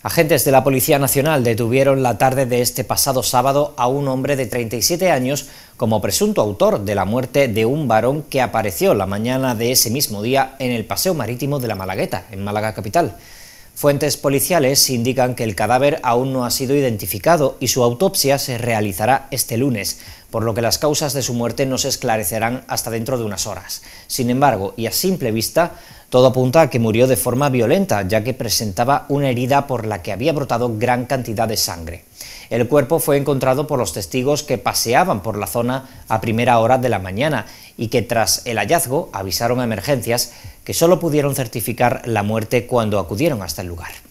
Agentes de la Policía Nacional detuvieron la tarde de este pasado sábado a un hombre de 37 años como presunto autor de la muerte de un varón que apareció la mañana de ese mismo día en el Paseo Marítimo de la Malagueta, en Málaga Capital. Fuentes policiales indican que el cadáver aún no ha sido identificado y su autopsia se realizará este lunes, por lo que las causas de su muerte no se esclarecerán hasta dentro de unas horas. Sin embargo, y a simple vista, todo apunta a que murió de forma violenta, ya que presentaba una herida por la que había brotado gran cantidad de sangre. El cuerpo fue encontrado por los testigos que paseaban por la zona a primera hora de la mañana y que tras el hallazgo avisaron a emergencias que solo pudieron certificar la muerte cuando acudieron hasta el lugar.